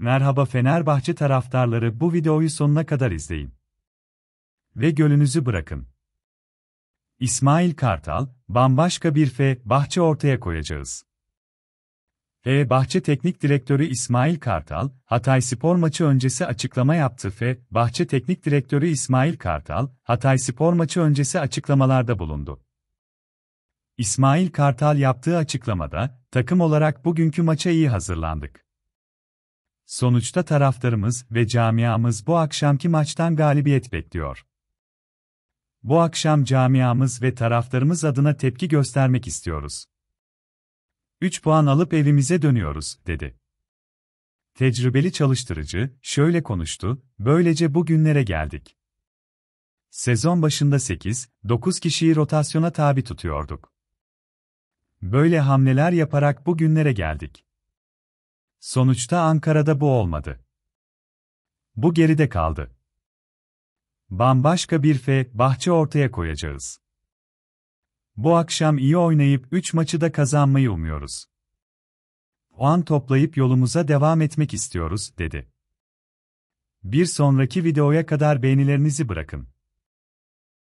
Merhaba Fenerbahçe taraftarları bu videoyu sonuna kadar izleyin. Ve gölünüzü bırakın. İsmail Kartal, bambaşka bir F bahçe ortaya koyacağız. F bahçe teknik direktörü İsmail Kartal, Hatay Spor maçı öncesi açıklama yaptı. F bahçe teknik direktörü İsmail Kartal, Hatay Spor maçı öncesi açıklamalarda bulundu. İsmail Kartal yaptığı açıklamada, takım olarak bugünkü maça iyi hazırlandık. Sonuçta taraftarımız ve camiamız bu akşamki maçtan galibiyet bekliyor. Bu akşam camiamız ve taraftarımız adına tepki göstermek istiyoruz. 3 puan alıp evimize dönüyoruz, dedi. Tecrübeli çalıştırıcı, şöyle konuştu, böylece bu günlere geldik. Sezon başında 8-9 kişiyi rotasyona tabi tutuyorduk. Böyle hamleler yaparak bu günlere geldik. Sonuçta Ankara'da bu olmadı. Bu geride kaldı. Bambaşka bir F bahçe ortaya koyacağız. Bu akşam iyi oynayıp 3 maçı da kazanmayı umuyoruz. Puan toplayıp yolumuza devam etmek istiyoruz, dedi. Bir sonraki videoya kadar beğenilerinizi bırakın.